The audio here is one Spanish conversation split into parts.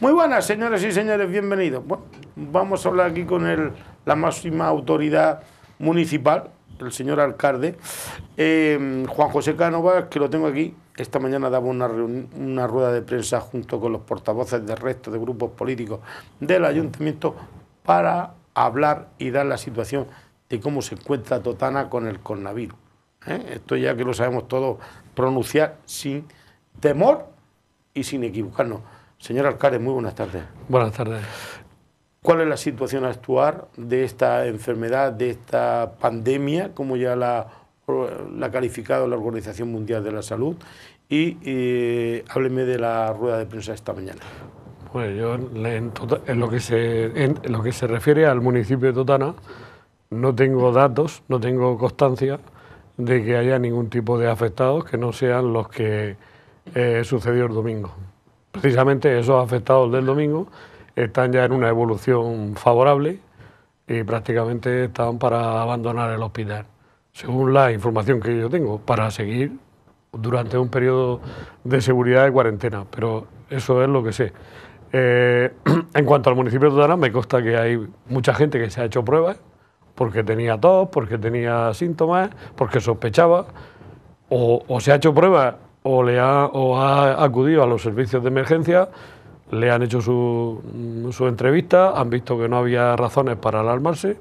Muy buenas, señoras y señores, bienvenidos. Bueno, vamos a hablar aquí con la máxima autoridad municipal, el señor alcalde, em, Juan José Cánovas, que lo tengo aquí. Esta mañana damos una, una rueda de prensa junto con los portavoces del resto de grupos políticos del ayuntamiento para hablar y dar la situación de cómo se encuentra Totana con el coronavirus. ¿eh? Esto ya que lo sabemos todos pronunciar sin temor y sin equivocarnos. Señor alcalde, muy buenas tardes. Buenas tardes. ¿Cuál es la situación actual de esta enfermedad, de esta pandemia, como ya la, ha calificado la Organización Mundial de la Salud? Y eh, hábleme de la rueda de prensa esta mañana. Bueno, pues yo tota, en, lo que se, lo que se refiere al municipio de Totana, no tengo datos, no tengo constancia de que haya ningún tipo de afectados que no sean los que eh, sucedió el domingo. Precisamente esos afectados del domingo están ya en una evolución favorable y prácticamente están para abandonar el hospital, según la información que yo tengo, para seguir durante un periodo de seguridad de cuarentena, pero eso es lo que sé. Eh, en cuanto al municipio de Tudana, me consta que hay mucha gente que se ha hecho pruebas porque tenía tos, porque tenía síntomas, porque sospechaba, o, se ha hecho pruebas o, le ha, acudido a los servicios de emergencia, le han hecho su, mm, su entrevista, han visto que no había razones para alarmarse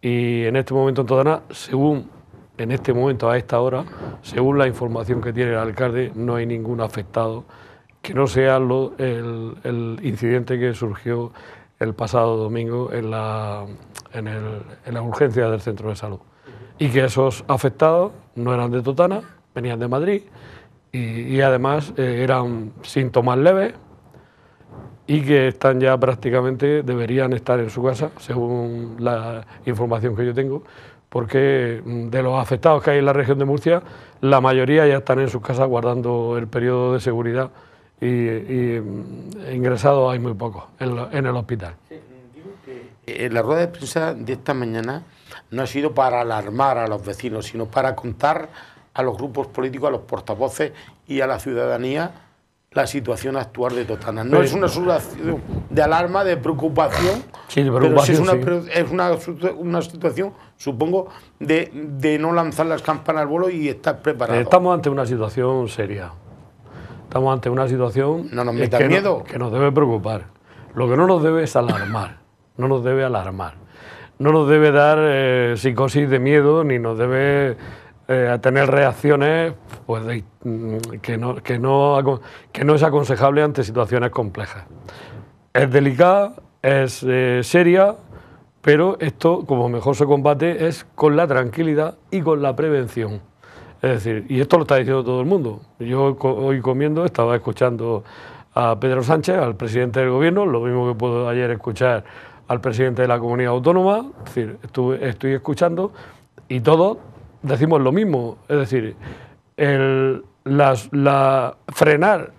y en este momento en Totana, según en este momento a esta hora, según la información que tiene el alcalde, no hay ningún afectado que no sea lo, el, incidente que surgió el pasado domingo en la, urgencia del centro de salud. Y que esos afectados no eran de Totana, venían de Madrid y, además eh, eran síntomas leves y que están ya prácticamente, deberían estar en su casa, según la información que yo tengo, porque mm, de los afectados que hay en la región de Murcia, la mayoría ya están en sus casas guardando el periodo de seguridad y, y mm, ingresados hay muy poco en, el hospital. Eh, la rueda de prensa de esta mañana no ha sido para alarmar a los vecinos, sino para contar a los grupos políticos, a los portavoces y a la ciudadanía la situación actual de Totana. No es una situación de alarma, de preocupación, pero es, una, una, situación, supongo, de, de no lanzar las campanas al vuelo y estar preparado. Estamos ante una situación seria, Estamos ante una situación que, nos debe preocupar. Lo que no nos debe es alarmar, no nos debe alarmar. No nos debe dar eh, psicosis de miedo, ni nos debe eh, tener reacciones pues, mm, que, no, es aconsejable ante situaciones complejas. Es delicada, es eh, seria, pero esto, como mejor se combate, es con la tranquilidad y con la prevención. Es decir, y esto lo está diciendo todo el mundo. Yo hoy comiendo estaba escuchando a Pedro Sánchez, al presidente del gobierno, lo mismo que puedo ayer escuchar al presidente de la comunidad autónoma, es decir, estoy escuchando y todos decimos lo mismo, es decir, frenar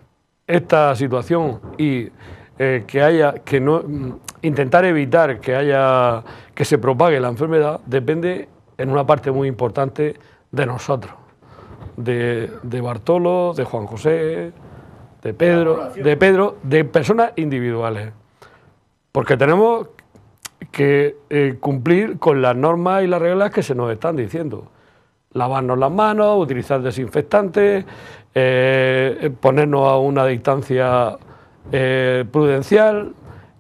esta situación y eh, que haya que no intentar evitar que haya que se propague la enfermedad depende en una parte muy importante de nosotros de, Bartolo, de Juan José, de Pedro, de Pedro, de personas individuales. Porque tenemos que eh, cumplir con las normas y las reglas que se nos están diciendo. Lavarnos las manos, utilizar desinfectantes, eh, ponernos a una distancia eh, prudencial,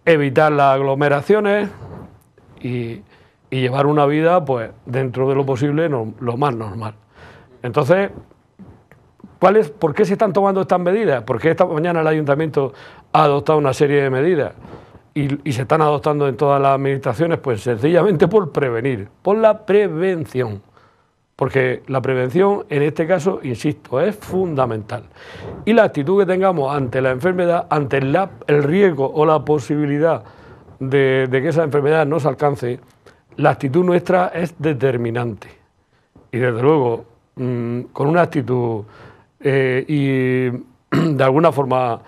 evitar las aglomeraciones y, llevar una vida, pues, dentro de lo posible, lo más normal. Entonces, ¿Por qué se están tomando estas medidas? Porque esta mañana el ayuntamiento ha adoptado una serie de medidas y, se están adoptando en todas las administraciones, pues sencillamente por prevenir, por la prevención. Porque la prevención, en este caso, insisto, es fundamental. Y la actitud que tengamos ante la enfermedad, ante el riesgo o la posibilidad de, que esa enfermedad nos alcance, la actitud nuestra es determinante. Y desde luego, mm, con una actitud eh, y de alguna forma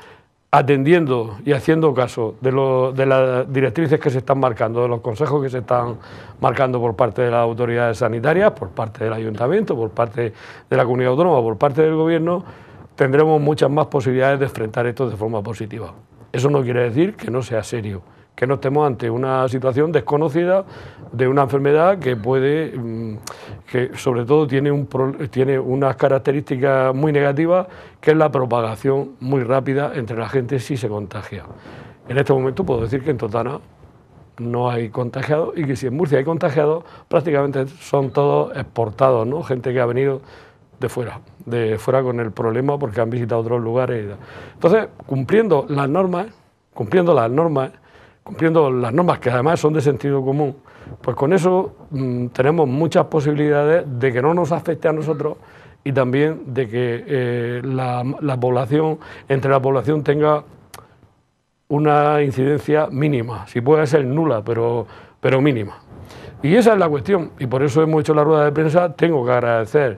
atendiendo y haciendo caso de, de, las directrices que se están marcando, de los consejos que se están marcando por parte de las autoridades sanitarias, por parte del ayuntamiento, por parte de la comunidad autónoma, por parte del gobierno, tendremos muchas más posibilidades de enfrentar esto de forma positiva. Eso no quiere decir que no sea serio, que no estemos ante una situación desconocida de una enfermedad que puede, mm, que sobre todo tiene, un, tiene unas características muy negativas, que es la propagación muy rápida entre la gente si se contagia. En este momento puedo decir que en Totana no hay contagiados y que si en Murcia hay contagiados, prácticamente son todos exportados, ¿no? gente que ha venido de fuera, de fuera con el problema porque han visitado otros lugares. Entonces, cumpliendo las normas, cumpliendo las normas, cumpliendo las normas que además son de sentido común, pues con eso mm, tenemos muchas posibilidades de que no nos afecte a nosotros y también de que eh, la, población, entre la población tenga una incidencia mínima, si puede ser nula, pero, mínima. Y esa es la cuestión, y por eso hemos hecho la rueda de prensa, tengo que agradecer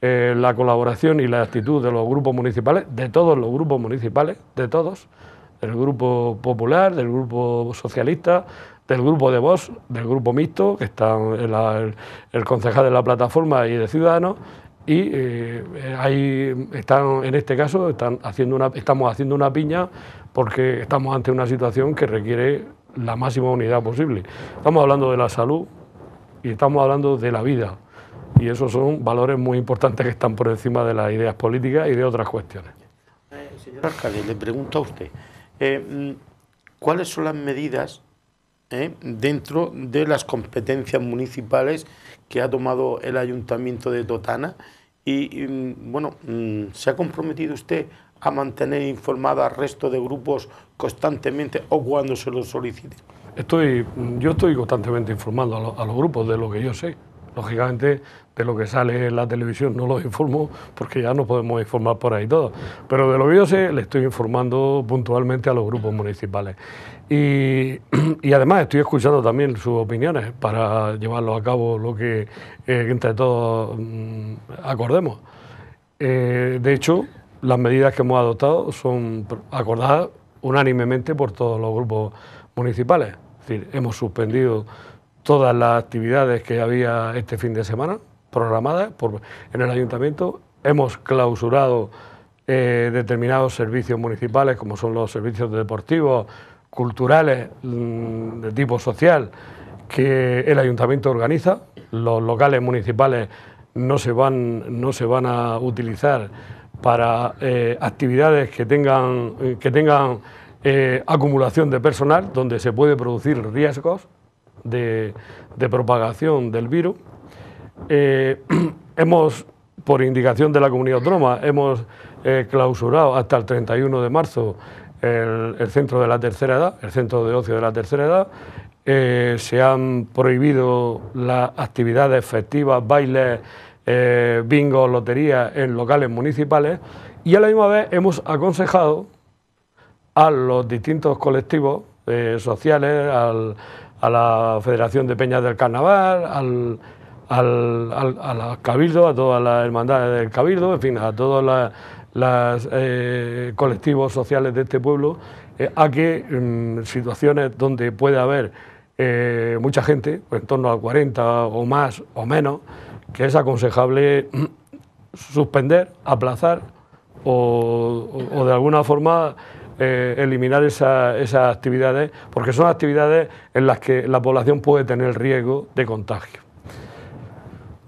eh, la colaboración y la actitud de los grupos municipales, de todos los grupos municipales, de todos, del Grupo Popular, del Grupo Socialista, del Grupo de Voz, del Grupo Mixto, que está el, concejal de la plataforma y de Ciudadanos, y eh, ahí están, en este caso están haciendo estamos haciendo una piña porque estamos ante una situación que requiere la máxima unidad posible. Estamos hablando de la salud y estamos hablando de la vida. Y esos son valores muy importantes que están por encima de las ideas políticas y de otras cuestiones. Eh, señor alcalde, le pregunto a usted, eh, mm, cuáles son las medidas eh, dentro de las competencias municipales que ha tomado el ayuntamiento de Totana. Y, mm, bueno, mm, ¿se ha comprometido usted a mantener informada al resto de grupos constantemente o cuando se lo solicite? Estoy, yo estoy constantemente informando a, a los grupos de lo que yo sé. Lógicamente, de lo que sale en la televisión no los informo porque ya no podemos informar por ahí todo. Pero de lo que yo sé, le estoy informando puntualmente a los grupos municipales. Y, además estoy escuchando también sus opiniones para llevarlo a cabo lo que eh, entre todos mm, acordemos. Eh, de hecho, las medidas que hemos adoptado son acordadas unánimemente por todos los grupos municipales. Es decir, hemos suspendido todas las actividades que había este fin de semana, programadas en el ayuntamiento. Hemos clausurado eh, determinados servicios municipales, como son los servicios deportivos, culturales, mm, de tipo social, que el ayuntamiento organiza. Los locales municipales no se van, no se van a utilizar para eh, actividades que tengan, que tengan eh, acumulación de personal, donde se puede producir riesgos de propagación del virus. Eh, hemos, por indicación de la comunidad autónoma, hemos eh, clausurado hasta el 31 de marzo el, centro de la tercera edad, el centro de ocio de la tercera edad. Eh, se han prohibido las actividades festivas, bailes, bingos, loterías en locales municipales y a la misma vez hemos aconsejado a los distintos colectivos sociales, a la Federación de Peñas del Carnaval, al, al, al a Cabildo a todas las hermandades del cabildo, en fin, a todos los eh, colectivos sociales de este pueblo, eh, a que en mm, situaciones donde puede haber eh, mucha gente, pues, en torno a 40 o más o menos, que es aconsejable mm, suspender, aplazar o, de alguna forma eliminar esas actividades, porque son actividades en las que la población puede tener riesgo de contagio.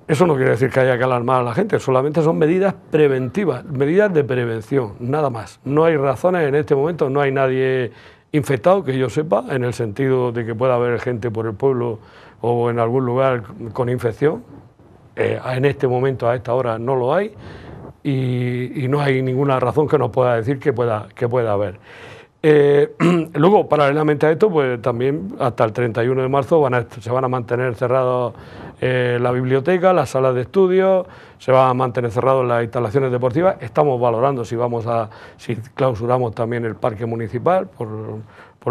Eso no quiere decir que haya que alarmar a la gente, solamente son medidas preventivas, medidas de prevención, nada más. No hay razones en este momento, no hay nadie infectado que yo sepa, en el sentido de que pueda haber gente por el pueblo o en algún lugar con infección. Eh, en este momento, a esta hora, no lo hay y, no hay ninguna razón que nos pueda decir que pueda, que pueda haber. Eh, luego, paralelamente a esto, pues también hasta el 31 de marzo se van a mantener cerradas eh, la biblioteca, las salas de estudio, se van a mantener cerradas las instalaciones deportivas. Estamos valorando si vamos a, si clausuramos también el parque municipal por,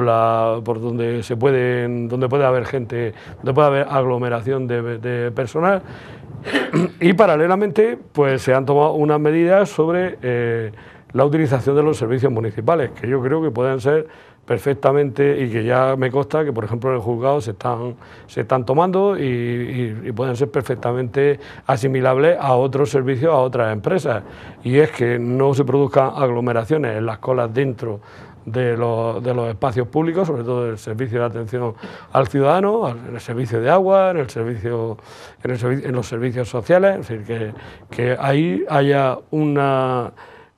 la, por donde se pueden, donde puede haber gente, donde puede haber aglomeración de, personal. Y paralelamente, pues se han tomado unas medidas sobre eh, la utilización de los servicios municipales, que yo creo que pueden ser perfectamente y que ya me consta que, por ejemplo, en el juzgado se están, se están tomando y, pueden ser perfectamente asimilables a otros servicios, a otras empresas. Y es que no se produzcan aglomeraciones en las colas dentro de los, espacios públicos, sobre todo el servicio de atención al ciudadano, en el servicio de agua, en, el servicio, en, los servicios sociales, es decir, que, que ahí haya una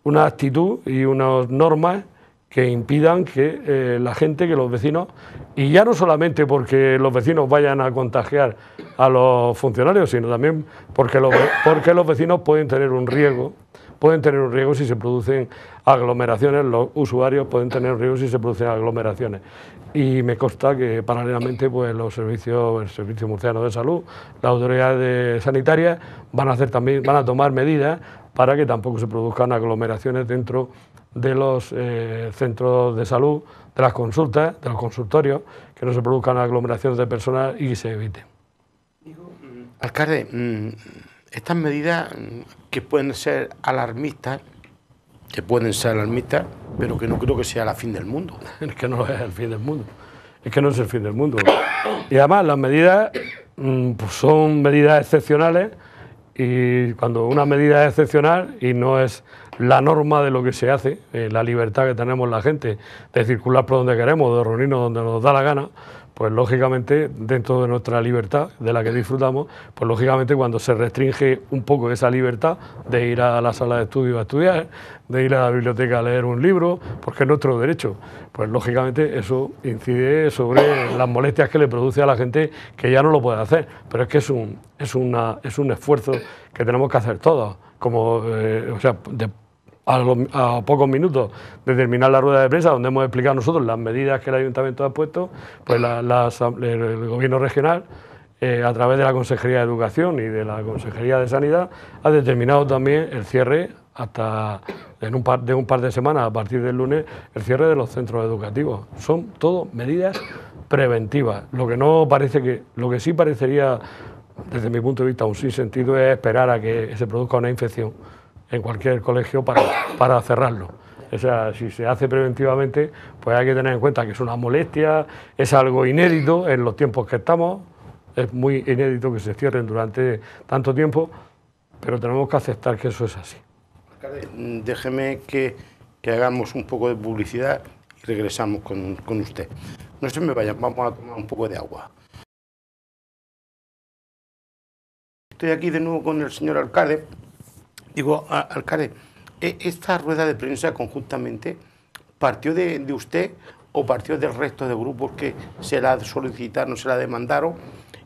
una actitud y unas normas que impidan que eh, la gente, que los vecinos, y ya no solamente porque los vecinos vayan a contagiar a los funcionarios, sino también porque los, porque los vecinos pueden tener un riesgo pueden tener un riesgo si se producen aglomeraciones, los usuarios pueden tener un riesgo si se producen aglomeraciones. Y me consta que paralelamente pues, los servicios, el Servicio Murciano de Salud, las autoridades sanitarias van a, hacer también, van a tomar medidas para que tampoco se produzcan aglomeraciones dentro de los eh, centros de salud, de las consultas, de los consultorios, que no se produzcan aglomeraciones de personas y se eviten. Alcalde, mm, estas medidas mm, que pueden ser alarmistas, que pueden ser alarmistas, pero que no creo que sea la fin del mundo. Es que no es el fin del mundo. Es que no es el fin del mundo. Y además las medidas mm, pues son medidas excepcionales y cuando una medida es excepcional y no es la norma de lo que se hace, eh, la libertad que tenemos la gente de circular por donde queremos, de reunirnos donde nos da la gana, pues lógicamente dentro de nuestra libertad, de la que disfrutamos, pues lógicamente cuando se restringe un poco esa libertad de ir a la sala de estudio a estudiar, de ir a la biblioteca a leer un libro, porque es nuestro derecho, pues lógicamente eso incide sobre las molestias que le produce a la gente que ya no lo puede hacer, pero es que es un, es una, es un esfuerzo que tenemos que hacer todos, como, eh, o sea, a, pocos minutos de terminar la rueda de prensa, donde hemos explicado nosotros las medidas que el ayuntamiento ha puesto, pues la, el gobierno regional, eh, a través de la Consejería de Educación y de la Consejería de Sanidad, ha determinado también el cierre hasta en un par, de un par de semanas, a partir del lunes, el cierre de los centros educativos. Son todas medidas preventivas. Lo que no parece que, lo que sí parecería, desde mi punto de vista, un sentido... es esperar a que se produzca una infección en cualquier colegio para, cerrarlo. O sea, si se hace preventivamente, pues hay que tener en cuenta que es una molestia, es algo inédito en los tiempos que estamos, es muy inédito que se cierren durante tanto tiempo, pero tenemos que aceptar que eso es así. Mm, déjeme que, hagamos un poco de publicidad y regresamos con, con usted. No se me vayan, vamos a tomar un poco de agua. Estoy aquí de nuevo con el señor alcalde Digo, alcalde, ¿esta rueda de prensa conjuntamente partió de, usted o partió del resto de grupos que se la solicitaron, se la demandaron?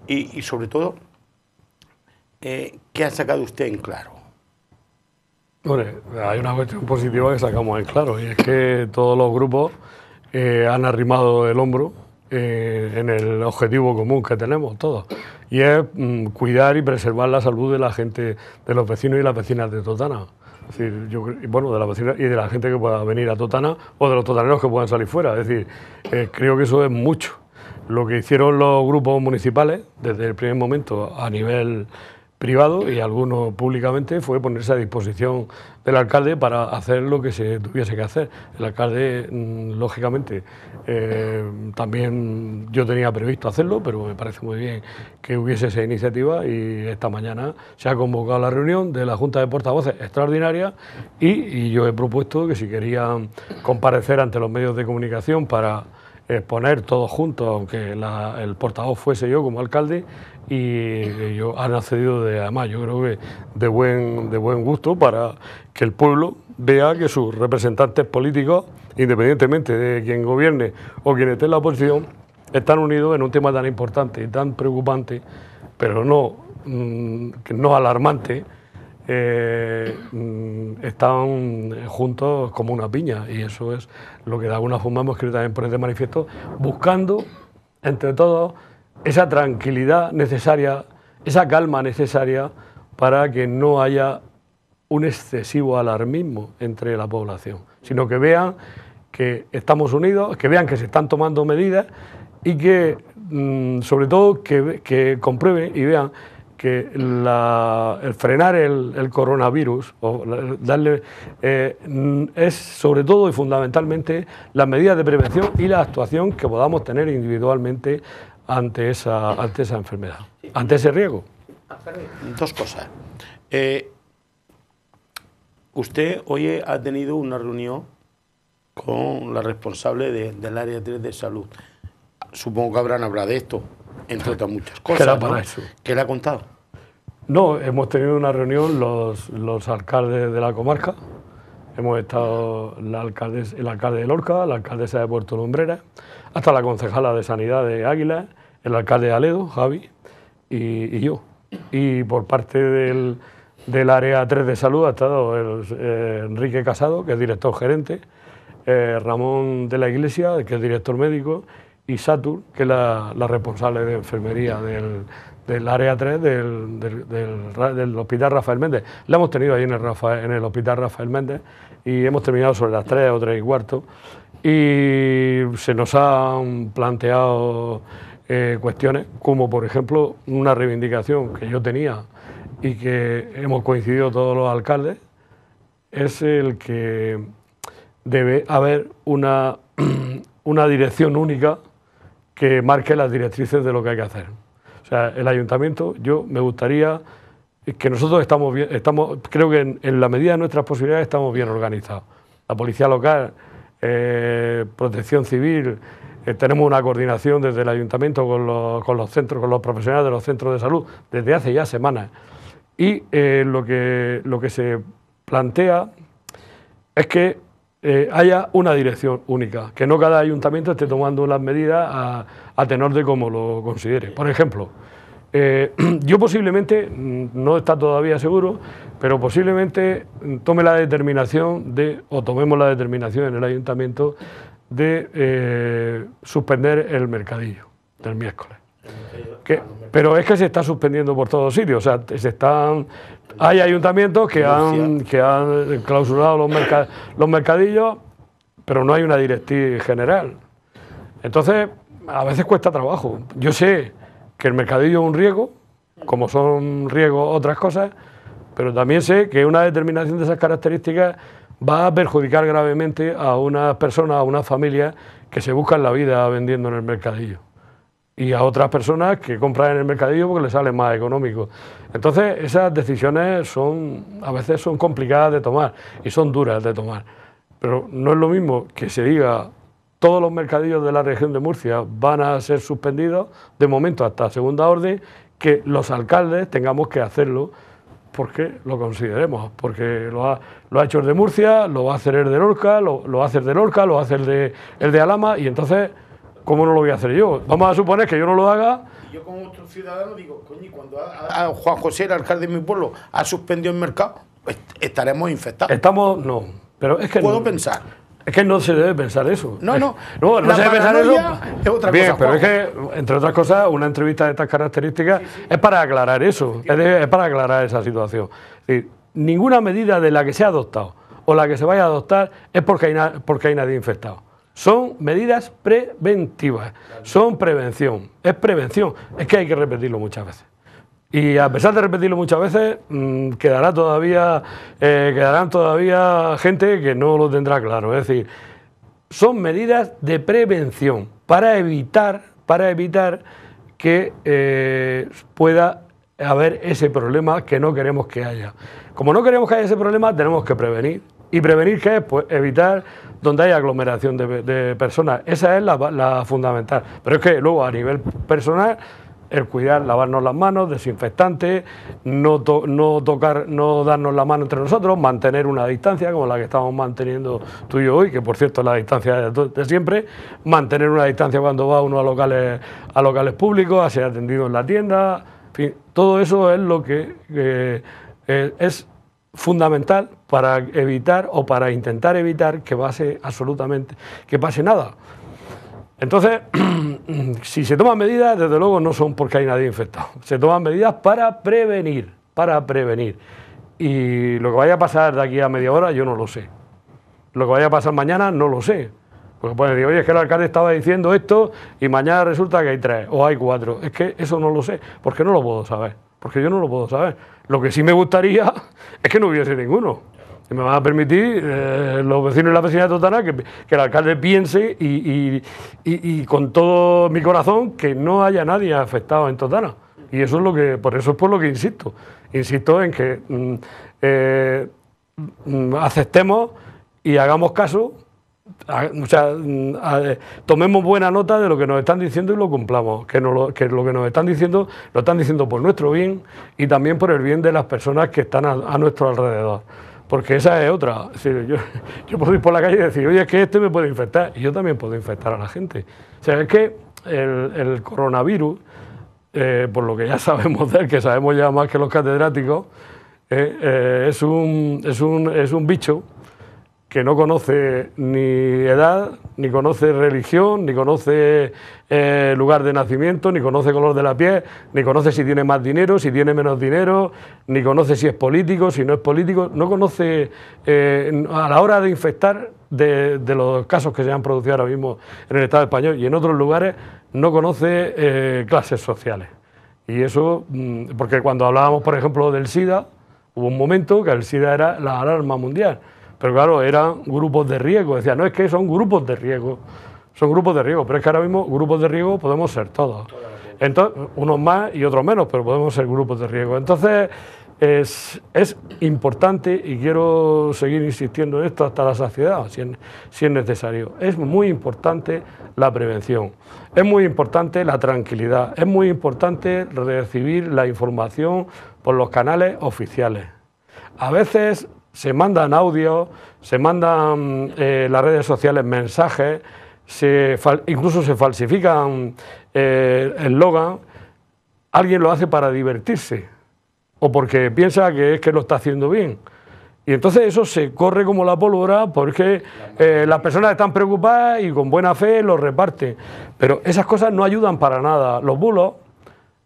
Y, sobre todo, eh, ¿qué ha sacado usted en claro? Hombre, hay una cuestión positiva que sacamos en claro, y es que todos los grupos eh, han arrimado el hombro eh, en el objetivo común que tenemos todos, y es mm, cuidar y preservar la salud de la gente, de los vecinos y las vecinas de Totana. decir, bueno, de la vecina y de la gente que pueda venir a Totana o de los totaneros que puedan salir fuera. Es decir, eh, creo que eso es mucho. Lo que hicieron los grupos municipales desde el primer momento a nivel privado y algunos públicamente fue ponerse a disposición del alcalde para hacer lo que se tuviese que hacer. El alcalde, mm, lógicamente, eh, también yo tenía previsto hacerlo, pero me parece muy bien que hubiese esa iniciativa y esta mañana se ha convocado la reunión de la Junta de Portavoces extraordinaria y yo he propuesto que si querían comparecer ante los medios de comunicación para poner todos juntos, aunque el portavoz fuese yo como alcalde, y ellos han accedido de, además, yo creo que de buen, de buen gusto para que el pueblo vea que sus representantes políticos, independientemente de quien gobierne o quien esté en la oposición, están unidos en un tema tan importante y tan preocupante, pero no, mm, no alarmante eh, mm, están juntos como una piña y eso es lo que de alguna forma hemos querido también poner de manifiesto, buscando entre todos esa tranquilidad necesaria, esa calma necesaria para que no haya un excesivo alarmismo entre la población, sino que vean que estamos unidos, que vean que se están tomando medidas y que, mm, sobre todo, que comprueben y vean que el frenar el, coronavirus o darle, eh, es sobre todo y fundamentalmente las medidas de prevención y la actuación que podamos tener individualmente ante esa, ante esa enfermedad, ante ese riesgo. Dos cosas. Eh, usted hoy ha tenido una reunión con la responsable del área 3 de salud. Supongo que habrán hablado de esto entre otras muchas cosas, ¿Qué le ha contado? No, hemos tenido una reunión los, los alcaldes de la comarca, hemos estado la el alcalde de Lorca, la alcaldesa de Puerto Lumbrera, hasta la concejala de Sanidad de Águila, el alcalde de Aledo, Javi, y, yo. Y por parte del, área 3 de salud ha estado eh, Enrique Casado, que es director gerente, eh, Ramón de la Iglesia, que es director médico, y Satur, que es la, responsable de enfermería del, área 3 del, hospital Rafael Méndez. La hemos tenido ahí en el, hospital Rafael Méndez y hemos terminado sobre las 3 o 3 y cuarto. Y se nos han planteado eh, cuestiones como, por ejemplo, una reivindicación que yo tenía y que hemos coincidido todos los alcaldes, es el que debe haber una, una dirección única que marque las directrices de lo que hay que hacer. O sea, el ayuntamiento, yo me gustaría que nosotros estamos bien, estamos, creo que en, la medida de nuestras posibilidades estamos bien organizados. La policía local, eh, protección civil, eh, tenemos una coordinación desde el ayuntamiento con los, centros, con los profesionales de los centros de salud desde hace ya semanas. Y eh, lo, que, lo que se plantea es que eh, haya una dirección única, que no cada ayuntamiento esté tomando las medidas a, tenor de cómo lo considere. Por ejemplo, eh, yo posiblemente, mm, no está todavía seguro, pero posiblemente mm, tome la determinación de, o tomemos la determinación en el ayuntamiento de eh, suspender el mercadillo del miércoles pero es que se está suspendiendo por todos sitios. O sea, se están, hay ayuntamientos que han, que han clausurado los, los mercadillos, pero no hay una directiva general. Entonces, a veces cuesta trabajo. Yo sé que el mercadillo es un riesgo como son riesgos otras cosas, pero también sé que una determinación de esas características va a perjudicar gravemente a una persona, a una familia que se buscan la vida vendiendo en el mercadillo y a otras personas que compran en el mercadillo porque les sale más económico. Entonces, esas decisiones son a veces son complicadas de tomar y son duras de tomar. Pero no es lo mismo que se diga todos los mercadillos de la región de Murcia van a ser suspendidos de momento hasta segunda orden, que los alcaldes tengamos que hacerlo porque lo consideremos, porque lo ha, hecho el de Murcia, lo va a hacer el de Lorca, lo, hace va a hacer de Lorca, lo va a de, el de Alama y entonces ¿Cómo no lo voy a hacer yo? Vamos a suponer que yo no lo haga. Yo como otro ciudadano digo, coño, cuando a, Juan José, el alcalde de mi pueblo, ha suspendido el mercado, estaremos infectados. Estamos, no. Pero es que puedo pensar. Es que no se debe pensar eso. No, no. No, no se debe pensar eso. Es otra Bien, pero es que, entre otras cosas, una entrevista de estas características es para aclarar eso, es, para aclarar esa situación. Es decir, ninguna medida de la que se ha adoptado o la que se vaya a adoptar es porque hay, porque hay nadie infectado. Son medidas preventivas, son prevención, es prevención, es que hay que repetirlo muchas veces. Y a pesar de repetirlo muchas veces, mm, quedará todavía, eh, quedarán todavía gente que no lo tendrá claro. Es decir, son medidas de prevención para evitar, para evitar que eh, pueda haber ese problema que no queremos que haya. Como no queremos que haya ese problema, tenemos que prevenir, ¿Y prevenir qué es? Pues evitar donde hay aglomeración de, personas. Esa es la, fundamental. Pero es que luego a nivel personal, el cuidar, lavarnos las manos, desinfectante, no, tocar, no darnos la mano entre nosotros, mantener una distancia como la que estamos manteniendo tú y yo hoy, que por cierto es la distancia de, siempre, mantener una distancia cuando va uno a locales, a locales públicos, a ser atendido en la tienda, en fin, todo eso es lo que eh, eh, es fundamental para evitar o para intentar evitar que pase absolutamente, que pase nada. Entonces, si se toman medidas, desde luego no son porque hay nadie infectado. Se toman medidas para prevenir, para prevenir. Y lo que vaya a pasar de aquí a media hora, yo no lo sé. Lo que vaya a pasar mañana, no lo sé. Porque pueden decir, oye, es que el alcalde estaba diciendo esto y mañana resulta que hay tres o hay cuatro. Es que eso no lo sé, porque no lo puedo saber, porque yo no lo puedo saber. Lo que sí me gustaría es que no hubiese ninguno. Que me van a permitir eh, los vecinos y la vecinas de Totana que, el alcalde piense y, con todo mi corazón que no haya nadie afectado en Totana. Y eso es lo que, por eso es por lo que insisto. Insisto en que mm, eh, mm, aceptemos y hagamos caso sea, mm, eh, tomemos buena nota de lo que nos están diciendo y lo cumplamos, que, lo, que lo que nos están diciendo lo están diciendo por nuestro bien y también por el bien de las personas que están a, nuestro alrededor. Porque esa es otra. yo, puedo ir por la calle y decir, oye, es que este me puede infectar. Y yo también puedo infectar a la gente. O sea, es que el, coronavirus, eh, por lo que ya sabemos de que sabemos ya más que los catedráticos, eh, es, es, un, es un bicho que no conoce ni edad, ni conoce religión, ni conoce eh, lugar de nacimiento, ni conoce color de la piel, ni conoce si tiene más dinero, si tiene menos dinero, ni conoce si es político, si no es político, no conoce eh, a la hora de infectar de, los casos que se han producido ahora mismo en el Estado español y en otros lugares, no conoce eh, clases sociales. Y eso, mm, porque cuando hablábamos, por ejemplo, del SIDA, hubo un momento que el SIDA era la alarma mundial. Pero claro, eran grupos de riesgo. Decía, no es que son grupos de riesgo. Son grupos de riesgo, pero es que ahora mismo grupos de riesgo podemos ser todos. Entonces, unos más y otros menos, pero podemos ser grupos de riesgo. Entonces, es, importante, y quiero seguir insistiendo en esto hasta la saciedad, si si es necesario, es muy importante la prevención, es muy importante la tranquilidad, es muy importante recibir la información por los canales oficiales. A veces se mandan audios, se mandan eh, las redes sociales mensajes, se incluso se falsifican eh, eslogan. Alguien lo hace para divertirse o porque piensa que es que lo está haciendo bien. Y entonces eso se corre como la pólvora porque eh, las personas están preocupadas y con buena fe lo reparten. Pero esas cosas no ayudan para nada. Los bulos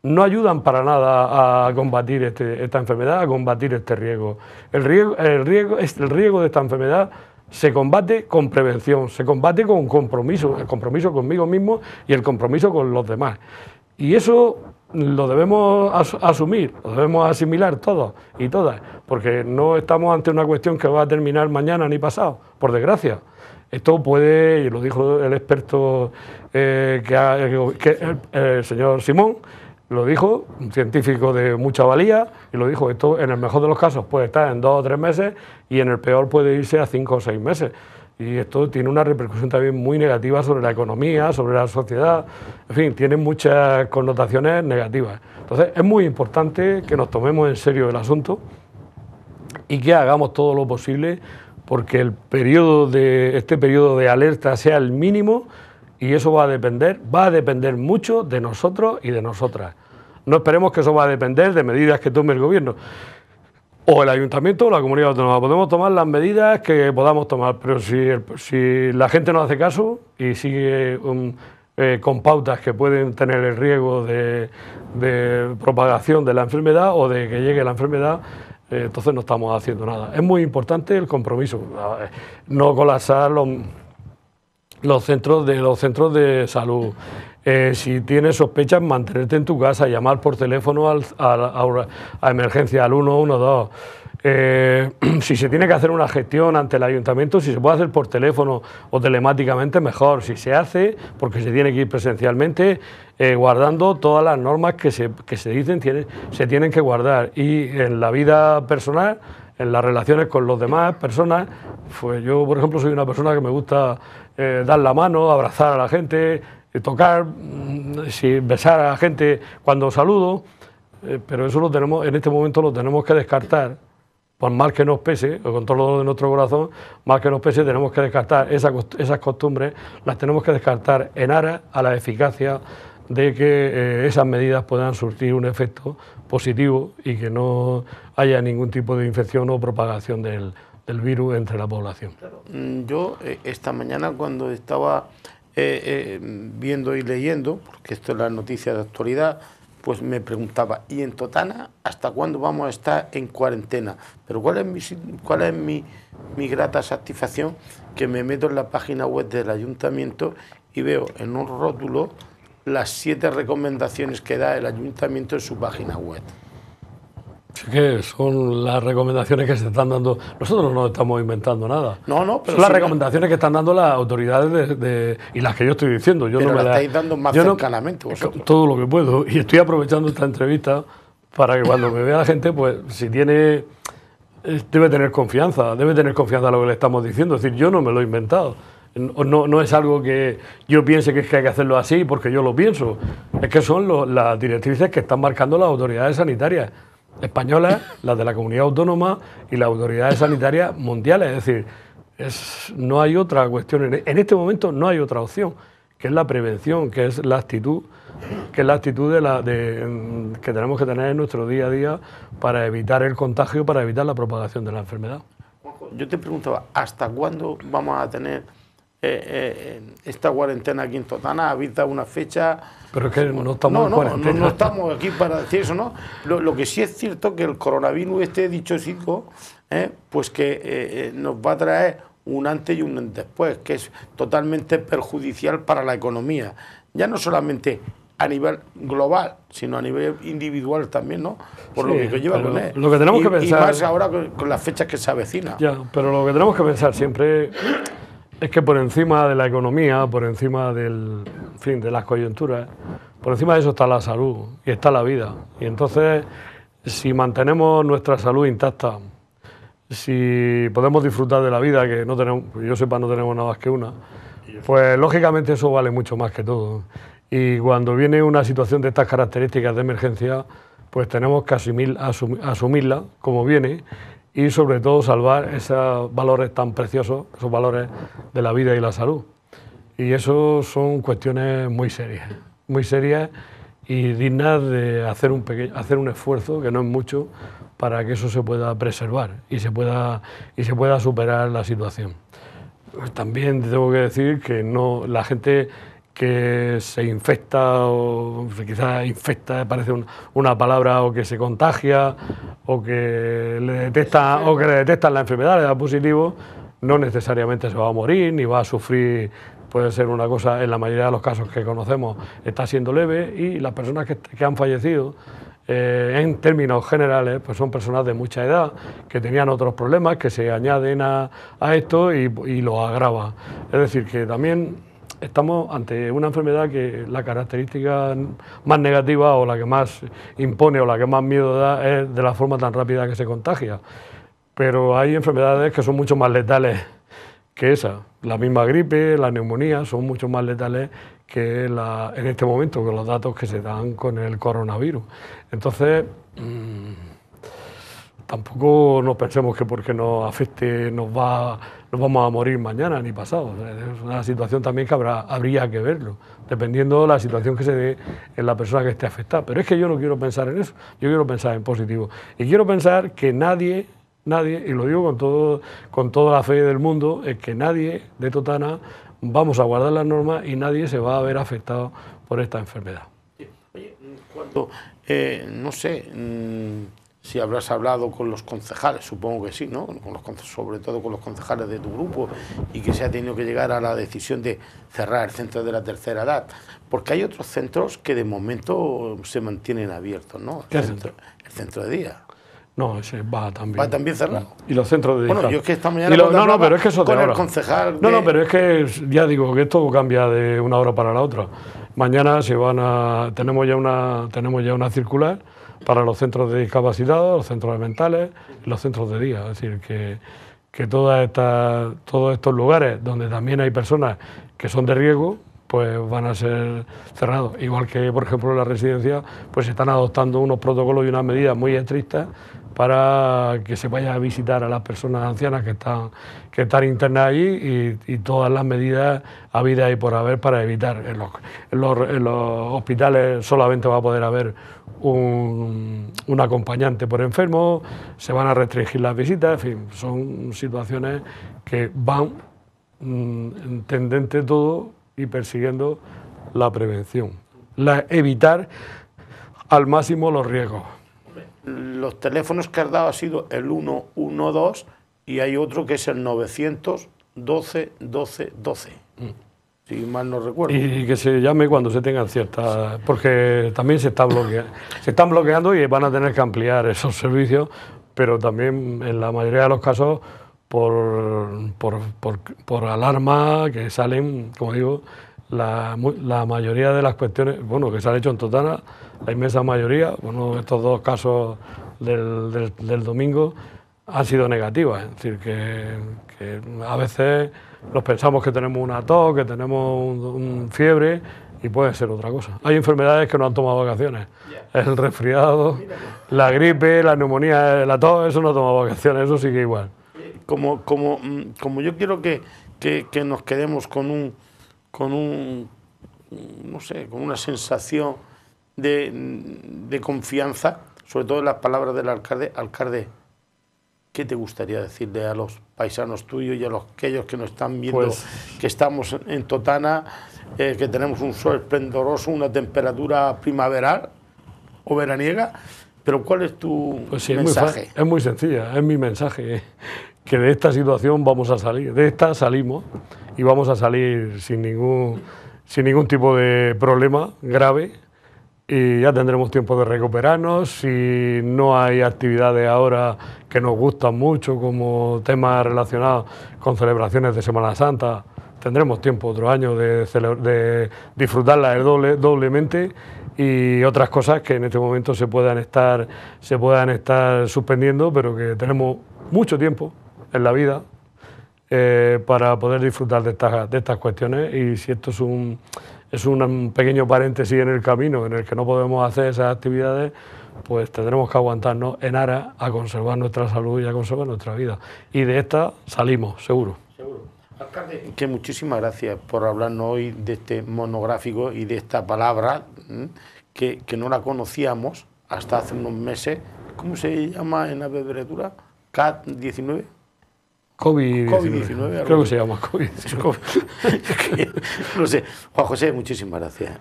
no ayudan para nada a combatir este, esta enfermedad, a combatir este riesgo. El riesgo, el, riesgo, el de esta enfermedad se combate con prevención, se combate con compromiso, el compromiso conmigo mismo y el compromiso con los demás. Y eso lo debemos asumir, lo debemos asimilar todos y todas, porque no estamos ante una cuestión que va a terminar mañana ni pasado, por desgracia. Esto puede, y lo dijo el experto eh, que, el señor Simón, lo dijo un científico de mucha valía y lo dijo, esto en el mejor de los casos puede estar en dos o tres meses y en el peor puede irse a cinco o seis meses. Y esto tiene una repercusión también muy negativa sobre la economía, sobre la sociedad, en fin, tiene muchas connotaciones negativas. Entonces es muy importante que nos tomemos en serio el asunto y que hagamos todo lo posible porque el periodo de, este periodo de alerta sea el mínimo y eso va a depender, va a depender mucho de nosotros y de nosotras. No esperemos que eso va a depender de medidas que tome el gobierno. O el ayuntamiento o la comunidad autónoma. Podemos tomar las medidas que podamos tomar, pero si, si la gente no hace caso y sigue um, eh, con pautas que pueden tener el riesgo de, propagación de la enfermedad o de que llegue la enfermedad, eh, entonces no estamos haciendo nada. Es muy importante el compromiso, ah, eh, no colapsar los los centros de, los centros de salud. Eh, si tienes sospechas, mantenerte en tu casa, llamar por teléfono al, a, emergencia al 112. Eh, si se tiene que hacer una gestión ante el ayuntamiento, si se puede hacer por teléfono o telemáticamente, mejor. Si se hace, porque se tiene que ir presencialmente, eh, guardando todas las normas que se, que se dicen se tienen que guardar. Y en la vida personal, en las relaciones con los demás personas, pues yo, por ejemplo, soy una persona que me gusta eh, dar la mano, abrazar a la gente, eh, tocar, mm, si besar a la gente cuando saludo, eh, pero eso lo tenemos, en este momento lo tenemos que descartar, por mal que nos pese, o con todo lo de nuestro corazón, mal que nos pese, tenemos que descartar esas, costumbres, las tenemos que descartar en aras a la eficacia de que esas medidas puedan surtir un efecto positivo y que no haya ningún tipo de infección o propagación del, del virus entre la población. Mm, yo eh, esta mañana cuando estaba eh, eh, viendo y leyendo, porque esto es la noticia de actualidad, pues me preguntaba, ¿y en Totana hasta cuándo vamos a estar en cuarentena? Pero ¿cuál es cuál es mi grata satisfacción? Que me meto en la página web del ayuntamiento y veo en un rótulo las siete recomendaciones que da el ayuntamiento en su página web que son las recomendaciones que se están dando. Nosotros no estamos inventando nada. No, no, son las recomendaciones que están dando las autoridades de, y las que yo estoy diciendo. Yo no me las estáis dando más cercanamente Todo lo que puedo. Y estoy aprovechando esta entrevista para que cuando me vea la gente, pues si tiene. Eh, debe tener confianza, debe tener confianza en lo que le estamos diciendo. Es decir, yo no me lo he inventado. No, no, es algo que yo piense que, es que hay que hacerlo así porque yo lo pienso. Es que son las directrices que están marcando las autoridades sanitarias. Española, las de la comunidad autónoma y las autoridades sanitarias mundiales. Es decir, es, no hay otra cuestión, en este momento no hay otra opción, que es la prevención, que es la actitud, que es la actitud de la, que tenemos que tener en nuestro día a día para evitar el contagio, para evitar la propagación de la enfermedad. Yo te preguntaba, ¿hasta cuándo vamos a tener eh, eh, esta cuarentena aquí en Totana, habéis una fecha... Pero que no estamos aquí para decir eso, ¿no? Lo, que sí es cierto que el coronavirus este dicho cinco, ¿eh? pues que nos va a traer un antes y un después, que es totalmente perjudicial para la economía. Ya no solamente a nivel global, sino a nivel individual también, ¿no? Por lo que, lleva con él. Lo que tenemos y, que pensar. Y más ahora con, las fechas que se avecinan. Ya, pero lo que tenemos que pensar siempre es que por encima de la economía, por encima del, fin, de las coyunturas, por encima de eso está la salud y está la vida. Y entonces, si mantenemos nuestra salud intacta, si podemos disfrutar de la vida, que no tenemos, pues yo sepa no tenemos nada más que una, pues lógicamente eso vale mucho más que todo. Y cuando viene una situación de estas características de emergencia, pues tenemos que asumirla como viene y sobre todo salvar esos valores tan preciosos, esos valores de la vida y la salud. Y eso son cuestiones muy serias, muy serias y dignas de hacer un, hacer un esfuerzo, que no es mucho, para que eso se pueda preservar y se pueda, y se pueda superar la situación. También tengo que decir que no, la gente que se infecta, o quizás infecta eh, parece una palabra, o que se contagia, o que le detecta, o que detectan la enfermedad, le da positivo, no necesariamente se va a morir, ni va a sufrir, puede ser una cosa, en la mayoría de los casos que conocemos, está siendo leve, y las personas que, han fallecido, eh, en términos generales, pues son personas de mucha edad, que tenían otros problemas, que se añaden a, esto y, y lo agrava. Es decir, que también estamos ante una enfermedad que la característica más negativa o la que más impone o la que más miedo da es de la forma tan rápida que se contagia. Pero hay enfermedades que son mucho más letales que esa. La misma gripe, la neumonía son mucho más letales que la, en este momento, con los datos que se dan con el coronavirus. Entonces... Mm, tampoco nos pensemos que porque nos afecte nos, va, nos vamos a morir mañana ni pasado. Es una situación también que habría que verlo, dependiendo de la situación que se dé en la persona que esté afectada. Pero es que yo no quiero pensar en eso, yo quiero pensar en positivo. Y quiero pensar que nadie, nadie, y lo digo con, todo, con toda la fe del mundo, es que nadie de Totana vamos a guardar las normas y nadie se va a ver afectado por esta enfermedad. Oye, cuando, eh, no sé... Mm, si habrás hablado con los concejales, supongo que sí, ¿no? Con los, sobre todo con los concejales de tu grupo y que se ha tenido que llegar a la decisión de cerrar el centro de la tercera edad, porque hay otros centros que de momento se mantienen abiertos, ¿no? ¿Qué el centro? El centro de día. No, ese va también. Va también cerrado. Y los centros de Bueno, yo es que esta mañana. no, no, pero es que con el concejal. No, no, pero es que ya digo que esto cambia de una hora para la otra. Mañana se van a. Tenemos ya una, tenemos ya una circular para los centros de discapacidad, los centros mentales, los centros de día. Es decir, que, que todas estas, todos estos lugares donde también hay personas que son de riesgo, pues van a ser cerrados. Igual que, por ejemplo, en la residencia, pues se están adoptando unos protocolos y unas medidas muy estrictas para que se vaya a visitar a las personas ancianas que están, que están internas ahí y, todas las medidas habidas y por haber para evitar. En los, hospitales solamente va a poder haber un, acompañante por enfermo, se van a restringir las visitas, en fin, son situaciones que van mm, tendente todo y persiguiendo la prevención, evitar al máximo los riesgos los teléfonos que has dado ha sido el 112 y hay otro que es el 912 12 12. Si mal no recuerdo. Y, que se llame cuando se tengan ciertas. Porque también se, está bloqueando... se están bloqueando y van a tener que ampliar esos servicios, pero también en la mayoría de los casos por, por, por, alarma que salen, como digo, la, la mayoría de las cuestiones, bueno, que se han hecho en Totana la inmensa mayoría, bueno, estos dos casos del, domingo, han sido negativas. Es decir, que, a veces nos pensamos que tenemos una tos, que tenemos un, fiebre y puede ser otra cosa. Hay enfermedades que no han tomado vacaciones. El resfriado, la gripe, la neumonía, la tos, eso no ha tomado vacaciones, eso sigue igual. Como, como, mm, yo quiero que, que nos quedemos con un, con un, no sé, con una sensación de, confianza, sobre todo en las palabras del alcalde. Alcalde, ¿qué te gustaría decirle a los paisanos tuyos y a los, aquellos que nos están viendo pues- que estamos en Totana, eh, que tenemos un sol esplendoroso, una temperatura primaveral o veraniega? Pero ¿cuál es tu pues mensaje? Es muy, es sencilla, es mi mensaje, eh, que de esta situación vamos a salir, de esta salimos y vamos a salir sin ningún, sin ningún tipo de problema grave y ya tendremos tiempo de recuperarnos. Si no hay actividades ahora que nos gustan mucho, como temas relacionados con celebraciones de Semana Santa, tendremos tiempo otro año de, de disfrutarlas doblemente y otras cosas que en este momento se puedan estar se puedan estar suspendiendo, pero que tenemos mucho tiempo en la vida eh, para poder disfrutar de estas, de estas cuestiones y si esto es un es un pequeño paréntesis en el camino en el que no podemos hacer esas actividades, pues tendremos que aguantarnos en aras a conservar nuestra salud y a conservar nuestra vida. Y de esta salimos, seguro. Alcalde, que muchísimas gracias por hablarnos hoy de este monográfico y de esta palabra que, no la conocíamos hasta hace unos meses. ¿cómo se llama en la abreviatura? CAT 19. COVID-19. Creo que se llama COVID. no sé. Juan José, muchísimas gracias.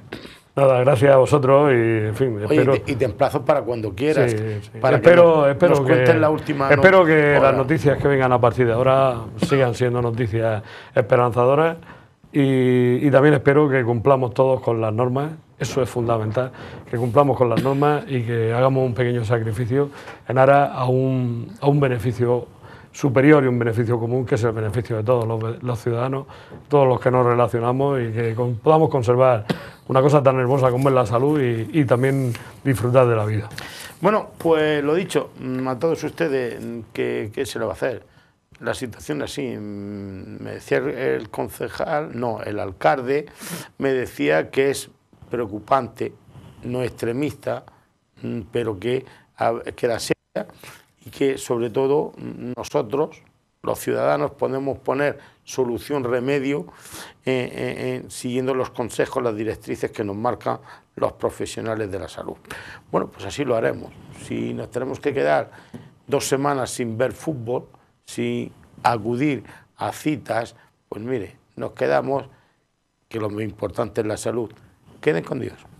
Nada, gracias a vosotros y, en fin, y, te, emplazo para cuando quieras. espero, que la última Espero que las noticias que vengan a partir de ahora sigan siendo noticias esperanzadoras y, también espero que cumplamos todos con las normas eso es fundamental, que cumplamos con las normas y que hagamos un pequeño sacrificio en aras a un, a un beneficio superior y un beneficio común, que es el beneficio de todos los, ciudadanos, todos los que nos relacionamos y que podamos conservar una cosa tan hermosa como es la salud y, también disfrutar de la vida. Bueno, pues lo dicho, mm, a todos ustedes, mm, ¿qué, se lo va a hacer? la situación así. Mm, me decía el concejal, no, el alcalde, me decía que es preocupante, no extremista, pero que la seria y que sobre todo nosotros, los ciudadanos, podemos poner solución, remedio, eh, eh, eh, siguiendo los consejos, las directrices que nos marcan los profesionales de la salud. Bueno, pues así lo haremos. Si nos tenemos que quedar dos semanas sin ver fútbol, sin acudir a citas, pues mire, nos quedamos, que lo más importante es la salud. Queden con Dios.